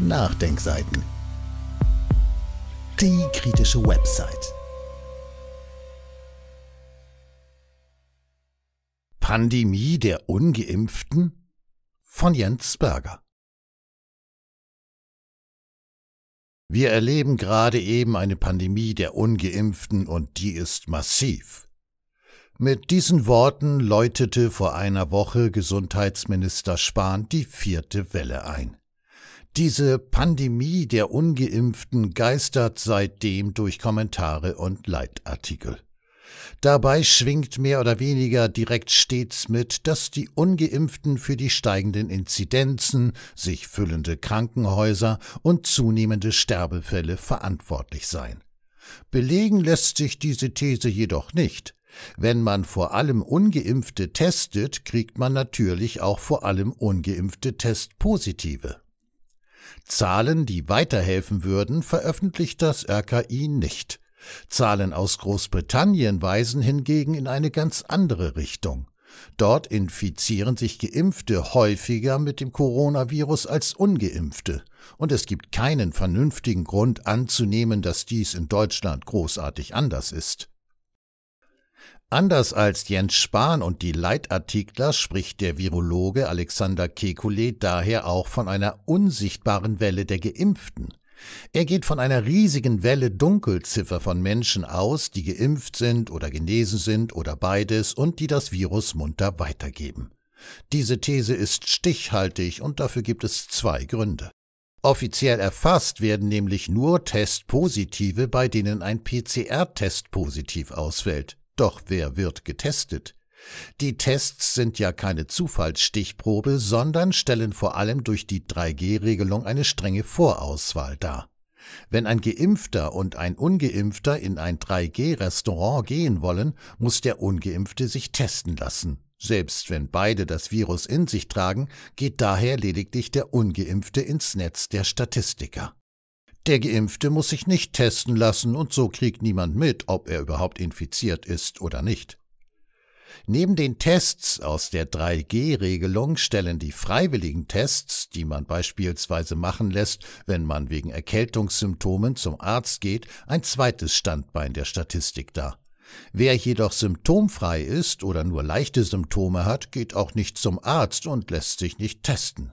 Nachdenkseiten. Die kritische Website. Pandemie der Ungeimpften von Jens Berger. Wir erleben gerade eben eine Pandemie der Ungeimpften und die ist massiv. Mit diesen Worten läutete vor einer Woche Gesundheitsminister Spahn die vierte Welle ein. Diese Pandemie der ungeimpften geistert seitdem durch Kommentare und Leitartikel. Dabei schwingt mehr oder weniger direkt stets mit, dass die ungeimpften für die steigenden Inzidenzen, sich füllende Krankenhäuser und zunehmende Sterbefälle verantwortlich seien. Belegen lässt sich diese These jedoch nicht. Wenn man vor allem ungeimpfte testet, kriegt man natürlich auch vor allem ungeimpfte Testpositive. Zahlen, die weiterhelfen würden, veröffentlicht das RKI nicht. Zahlen aus Großbritannien weisen hingegen in eine ganz andere Richtung. Dort infizieren sich Geimpfte häufiger mit dem Coronavirus als ungeimpfte, und es gibt keinen vernünftigen Grund anzunehmen, dass dies in Deutschland großartig anders ist. Anders als Jens Spahn und die Leitartikler spricht der Virologe Alexander Kekulé daher auch von einer unsichtbaren Welle der Geimpften. Er geht von einer riesigen Welle Dunkelziffer von Menschen aus, die geimpft sind oder genesen sind oder beides und die das Virus munter weitergeben. Diese These ist stichhaltig und dafür gibt es zwei Gründe. Offiziell erfasst werden nämlich nur Testpositive, bei denen ein PCR-Test positiv ausfällt. Doch wer wird getestet? Die Tests sind ja keine Zufallsstichprobe, sondern stellen vor allem durch die 3G-Regelung eine strenge Vorauswahl dar. Wenn ein Geimpfter und ein Ungeimpfter in ein 3G-Restaurant gehen wollen, muss der Ungeimpfte sich testen lassen. Selbst wenn beide das Virus in sich tragen, geht daher lediglich der Ungeimpfte ins Netz der Statistiker. Der Geimpfte muss sich nicht testen lassen und so kriegt niemand mit, ob er überhaupt infiziert ist oder nicht. Neben den Tests aus der 3G-Regelung stellen die freiwilligen Tests, die man beispielsweise machen lässt, wenn man wegen Erkältungssymptomen zum Arzt geht, ein zweites Standbein der Statistik dar. Wer jedoch symptomfrei ist oder nur leichte Symptome hat, geht auch nicht zum Arzt und lässt sich nicht testen.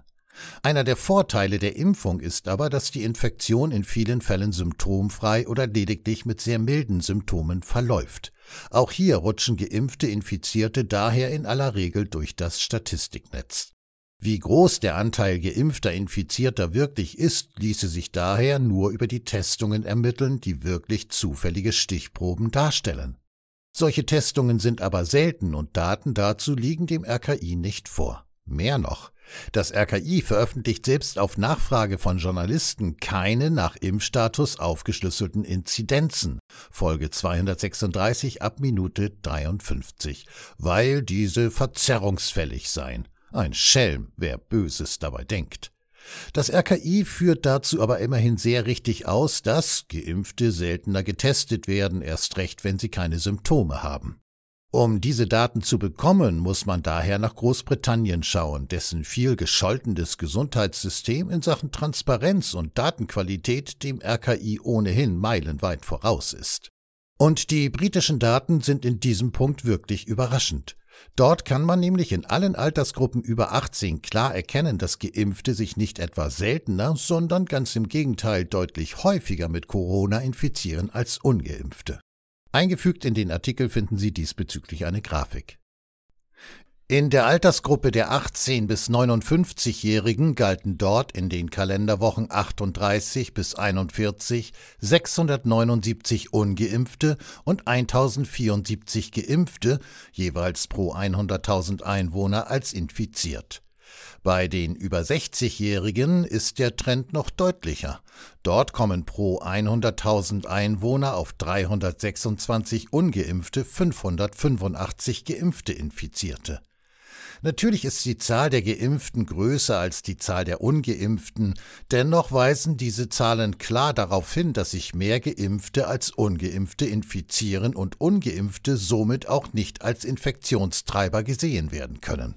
Einer der Vorteile der Impfung ist aber, dass die Infektion in vielen Fällen symptomfrei oder lediglich mit sehr milden Symptomen verläuft. Auch hier rutschen geimpfte Infizierte daher in aller Regel durch das Statistiknetz. Wie groß der Anteil geimpfter Infizierter wirklich ist, ließe sich daher nur über die Testungen ermitteln, die wirklich zufällige Stichproben darstellen. Solche Testungen sind aber selten und Daten dazu liegen dem RKI nicht vor. Mehr noch, das RKI veröffentlicht selbst auf Nachfrage von Journalisten keine nach Impfstatus aufgeschlüsselten Inzidenzen, Folge 236 ab Minute 53, weil diese verzerrungsfällig seien. Ein Schelm, wer Böses dabei denkt. Das RKI führt dazu aber immerhin sehr richtig aus, dass Geimpfte seltener getestet werden, erst recht, wenn sie keine Symptome haben. Um diese Daten zu bekommen, muss man daher nach Großbritannien schauen, dessen viel gescholtenes Gesundheitssystem in Sachen Transparenz und Datenqualität dem RKI ohnehin meilenweit voraus ist. Und die britischen Daten sind in diesem Punkt wirklich überraschend. Dort kann man nämlich in allen Altersgruppen über 18 klar erkennen, dass Geimpfte sich nicht etwa seltener, sondern ganz im Gegenteil deutlich häufiger mit Corona infizieren als ungeimpfte. Eingefügt in den Artikel finden Sie diesbezüglich eine Grafik. In der Altersgruppe der 18 bis 59-Jährigen galten dort in den Kalenderwochen 38 bis 41 679 ungeimpfte und 1074 geimpfte jeweils pro 100.000 Einwohner als infiziert. Bei den über 60-Jährigen ist der Trend noch deutlicher. Dort kommen pro 100.000 Einwohner auf 326 ungeimpfte 585 geimpfte Infizierte. Natürlich ist die Zahl der Geimpften größer als die Zahl der ungeimpften, dennoch weisen diese Zahlen klar darauf hin, dass sich mehr geimpfte als ungeimpfte infizieren und ungeimpfte somit auch nicht als Infektionstreiber gesehen werden können.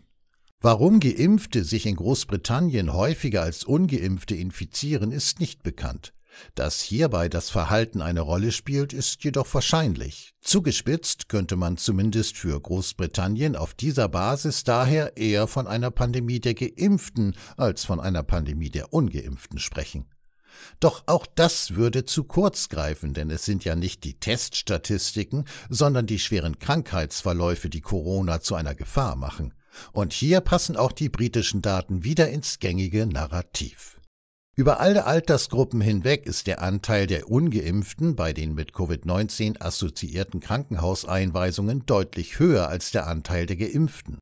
Warum Geimpfte sich in Großbritannien häufiger als ungeimpfte infizieren, ist nicht bekannt. Dass hierbei das Verhalten eine Rolle spielt, ist jedoch wahrscheinlich. Zugespitzt könnte man zumindest für Großbritannien auf dieser Basis daher eher von einer Pandemie der Geimpften als von einer Pandemie der Ungeimpften sprechen. Doch auch das würde zu kurz greifen, denn es sind ja nicht die Teststatistiken, sondern die schweren Krankheitsverläufe, die Corona zu einer Gefahr machen. Und hier passen auch die britischen Daten wieder ins gängige Narrativ. Über alle Altersgruppen hinweg ist der Anteil der ungeimpften bei den mit Covid-19 assoziierten Krankenhauseinweisungen deutlich höher als der Anteil der geimpften.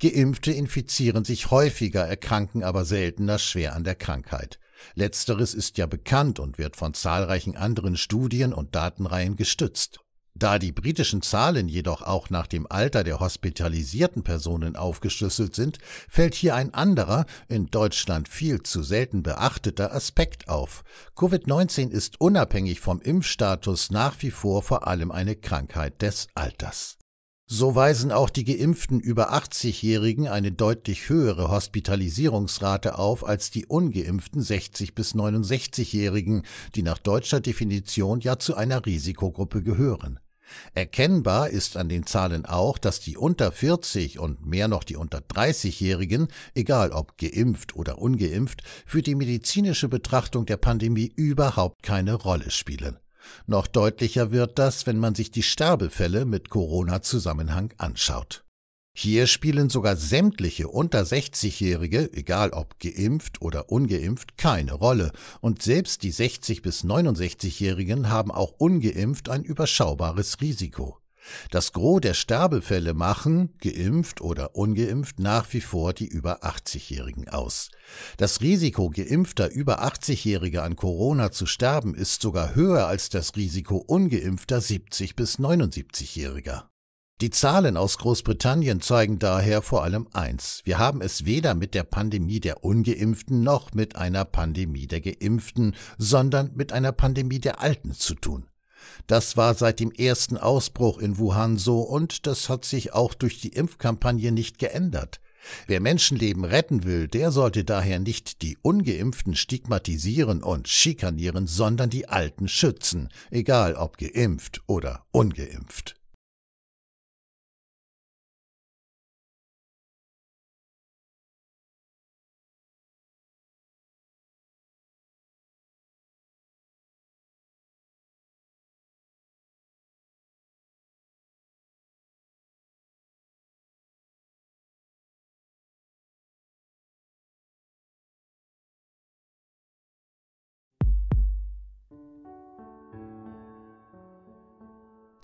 Geimpfte infizieren sich häufiger, erkranken aber seltener schwer an der Krankheit. Letzteres ist ja bekannt und wird von zahlreichen anderen Studien und Datenreihen gestützt. Da die britischen Zahlen jedoch auch nach dem Alter der hospitalisierten Personen aufgeschlüsselt sind, fällt hier ein anderer, in Deutschland viel zu selten beachteter Aspekt auf. Covid-19 ist unabhängig vom Impfstatus nach wie vor vor allem eine Krankheit des Alters. So weisen auch die geimpften über 80-Jährigen eine deutlich höhere Hospitalisierungsrate auf als die ungeimpften 60 bis 69-Jährigen, die nach deutscher Definition ja zu einer Risikogruppe gehören. Erkennbar ist an den Zahlen auch, dass die unter 40 und mehr noch die unter 30-Jährigen, egal ob geimpft oder ungeimpft, für die medizinische Betrachtung der Pandemie überhaupt keine Rolle spielen. Noch deutlicher wird das, wenn man sich die Sterbefälle mit Corona-Zusammenhang anschaut. Hier spielen sogar sämtliche unter 60-Jährige, egal ob geimpft oder ungeimpft, keine Rolle. Und selbst die 60- bis 69-Jährigen haben auch ungeimpft ein überschaubares Risiko. Das Gros der Sterbefälle machen, geimpft oder ungeimpft, nach wie vor die über 80-Jährigen aus. Das Risiko geimpfter über 80-Jähriger an Corona zu sterben ist sogar höher als das Risiko ungeimpfter 70 bis 79-Jähriger. Die Zahlen aus Großbritannien zeigen daher vor allem eins. Wir haben es weder mit der Pandemie der ungeimpften noch mit einer Pandemie der geimpften, sondern mit einer Pandemie der Alten zu tun. Das war seit dem ersten Ausbruch in Wuhan so und das hat sich auch durch die Impfkampagne nicht geändert. Wer Menschenleben retten will, der sollte daher nicht die ungeimpften stigmatisieren und schikanieren, sondern die Alten schützen, egal ob geimpft oder ungeimpft.